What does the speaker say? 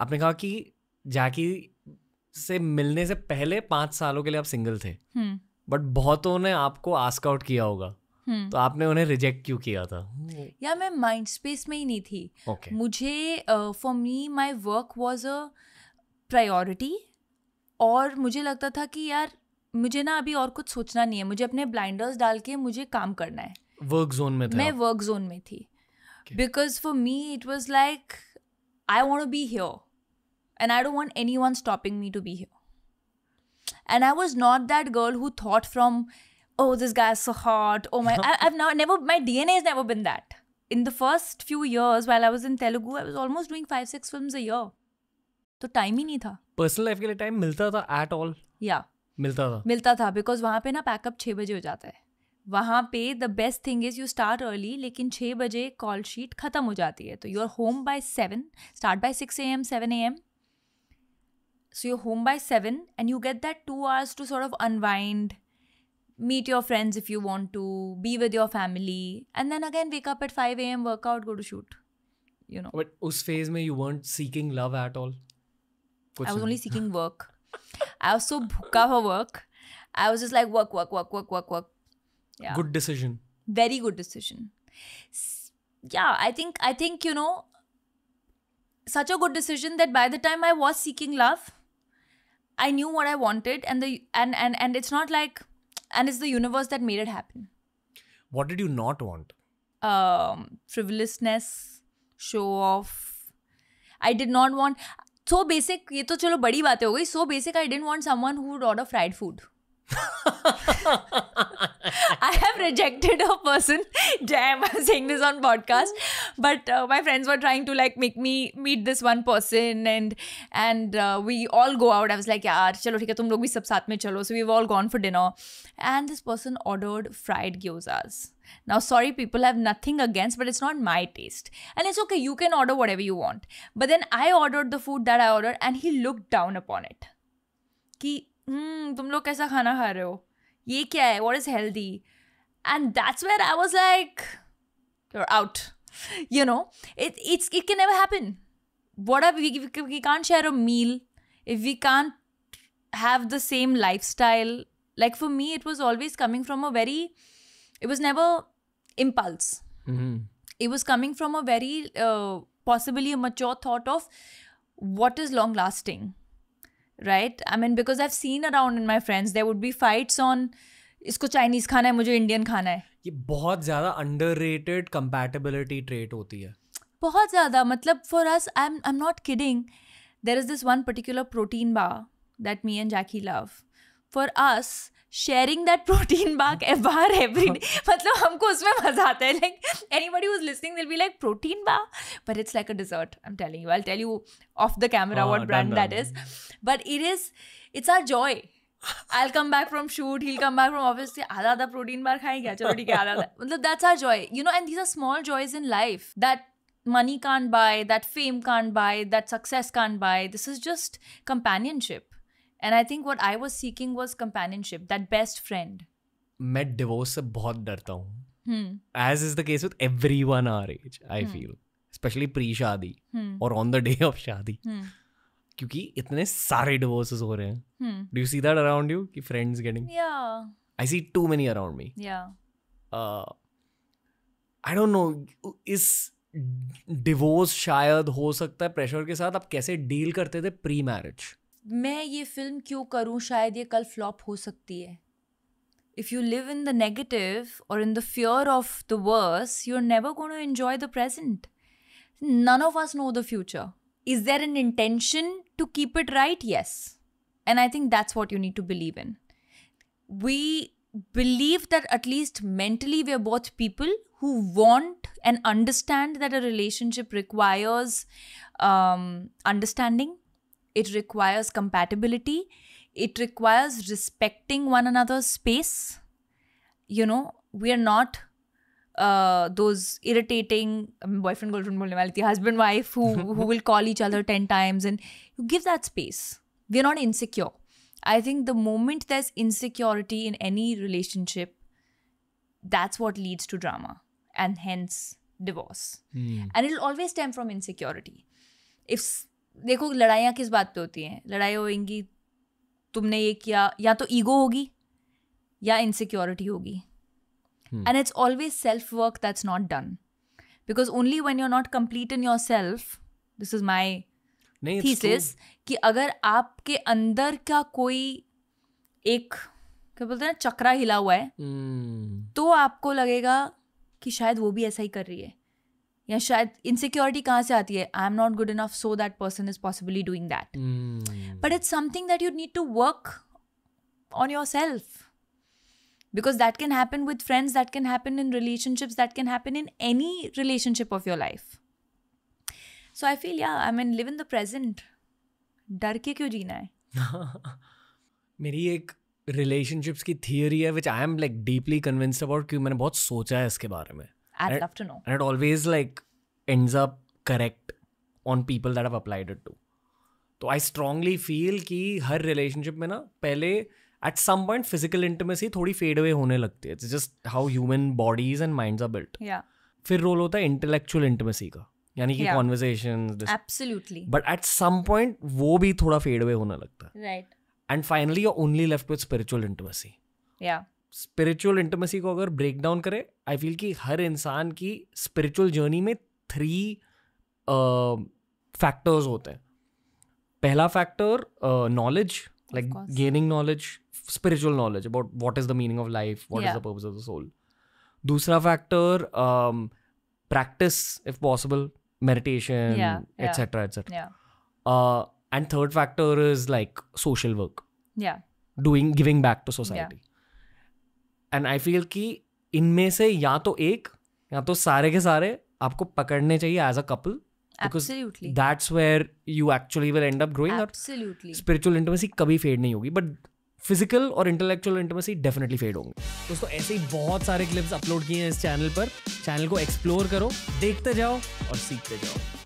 आपने कहा कि जाकी से मिलने से पहले पांच सालों के लिए आप सिंगल थे हम्म। बट बहुतों ने आपको आस्क आउट किया होगा हम्म। तो आपने उन्हें रिजेक्ट क्यों किया था या मैं माइंड स्पेस में ही नहीं थी okay. मुझे for me my work was a priority और मुझे लगता था कि यार मुझे ना अभी और कुछ सोचना नहीं है मुझे अपने ब्लाइंडर्स डाल के मुझे काम करना है वर्क जोन में था मैं वर्क जोन में थी because for me it was like I want be here and I don't want anyone stopping me to be here. And I was not that girl who thought from, oh, this guy is so hot. Oh my, I, have now never, my DNA has never been that. In the first few years while I was in Telugu, I was almost doing five, six films a year. तो time ही नहीं था personal life के लिए time मिलता था at all या मिलता था मिलता था बिकॉज वहाँ पे ना पैकअप छः बजे हो जाता है वहाँ पे the best thing is you start early लेकिन छः बजे कॉल शीट ख़त्म हो जाती है तो you are home by seven start by six A M seven A M So you're home by 7 and you get that 2 hours to sort of unwind, meet your friends if you want to, be with your family, and then again wake up at 5 a.m., workout, go to shoot. You know. But us phase mein you weren't seeking love at all. Kuch I was only seeking work. I was so bhuka for work. I was just like work, work, work, work, work, work. Yeah. Good decision. Very good decision. Yeah, I think I think you know such a good decision that by the time I was seeking love, I knew what I wanted, and the and and and it's not like, and it's the universe that made it happen. What did you not want? Um, frivolousness, show off. I did not want. So basic, ये तो चलो बड़ी बातें हो गई. So basic, I didn't want someone who would order fried food. rejected a person. Damn, I'm saying this on podcast. But uh, my friends were trying to like make me meet this one person and and uh, we all go out. I was like, yeah, chalo theek hai, tum log bhi sab saath mein chalo. So we've all gone for dinner. And this person ordered fried gyozas. Now, sorry, people have nothing against, but it's not my taste. And it's okay, you can order whatever you want. But then I ordered the food that I ordered, and he looked down upon it. कि तुम लोग कैसा खाना खा रहे हो ये क्या है what is and that's where i was like you're out you know it it's it can never happen what if we, we can't share a meal if we can't have the same lifestyle like for me it was always coming from a very it was never impulse mm-hmm. it was coming from a very uh, possibly a mature thought of what is long lasting right i mean because i've seen around in my friends there would be fights on इसको Chinese खाना है मुझे Indian खाना है ये बहुत ज्यादा under rated compatibility trait होती है बहुत ज्यादा मतलब for us I am I am not kidding there is this one particular protein bar that me and Jackie love for us sharing that protein bar a bar every day मतलब हमको उसमें मजा आता है like anybody was listening they'll be like protein bar but it's like a dessert I am telling you I tell you off the camera what brand that is but it is it's our joy I'll come back from shoot, he'll come back from office. से आधा आधा protein bar खाएंगे चलो ठीक है आधा आधा मतलब that's our joy you know and these are small joys in life that money can't buy that fame can't buy that success can't buy this is just companionship and I think what I was seeking was companionship that best friend मैं divorce से बहुत डरता हूँ as is the case with everyone or as I feel specially pre शादी और on the day of शादी hmm. क्योंकि इतने सारे डिवोर्सेस हो रहे हैं do you see that around you कि friends getting I see too many around me I don't know इस डिवोर्स शायद हो सकता है प्रेशर के साथ आप कैसे डील करते थे प्री मैरिज मैं ये फिल्म क्यों करूं शायद ये कल फ्लॉप हो सकती है if you live in the negative और in the fear of the worse you are never going to enjoy the present none of us know the future is there an intention to keep it right? Yes. And I think that's what you need to believe in. We believe that at least mentally we are both people who want and understand that a relationship requires um, understanding, it requires compatibility, it requires respecting one another's space. You know, we are not those irritating boyfriend girlfriend बोलने वाली थी husband wife who will call each other ten times and you give that space we are not insecure I think the moment that insecurity in any relationship that's what leads to drama and hence divorce and it always stem from insecurity if देखो लड़ाइयाँ किस बात पर होती हैं लड़ाई होएंगी तुमने ये किया या तो ईगो होगी या इनसिक्योरिटी होगी and it's always self work that's not done because only only you're not complete in yourself this is my thesis कि अगर आपके अंदर का कोई एक क्या बोलते हैं चक्रा हिला हुआ है hmm. तो आपको लगेगा कि शायद वो भी ऐसा ही कर रही है या शायद इनसिक्योरिटी कहाँ से आती है I am not good enough so that person is possibly doing that but it's something that you need to work on yourself because that can happen with friends that can happen in relationships that can happen in any relationship of your life so i feel yeah i mean live in the present डर के क्यों जीना है मेरी एक relationships की theory है which I am like deeply convinced about क्योंकि मैंने बहुत सोचा है इसके बारे में I love to know and it always like ends up correct on people that have applied it to तो आई स्ट्रांगली फील कि हर रिलेशनशिप में ना पहले at some point physical intimacy थोड़ी फेड अवे होने लगती है just how human bodies and mind are built फिर रोल होता है इंटेलेक्चुअल इंटीमेसी का यानी कि conversation absolutely but at some point वो भी थोड़ा फेड अवे होने लगता है right and finally you only left with spiritual intimacy या स्पिरिचुअल इंटीमेसी को अगर ब्रेक डाउन करें आई फील कि हर इंसान की स्पिरिचुअल जर्नी में थ्री फैक्टर्स होते हैं पहला factor knowledge uh, like gaining knowledge spiritual knowledge about what is the meaning of life what yeah. is the purpose of the soul dusra factor um, practice if possible meditation etc yeah, etc yeah. Et yeah. uh, and third factor is like social work yeah doing giving back to society yeah. And I feel कि इनमें से या तो एक या तो सारे के सारे आपको पकड़ने चाहिए as a couple absolutely that's where you actually will end up growing absolutely spiritual intimacy kabhi fade nahi hogi but physical और इंटेलेक्चुअल इंटरमेसी डेफिनेटली फेड होंगे दोस्तों ऐसे ही बहुत सारे क्लिप्स अपलोड किए हैं इस चैनल पर चैनल को एक्सप्लोर करो देखते जाओ और सीखते जाओ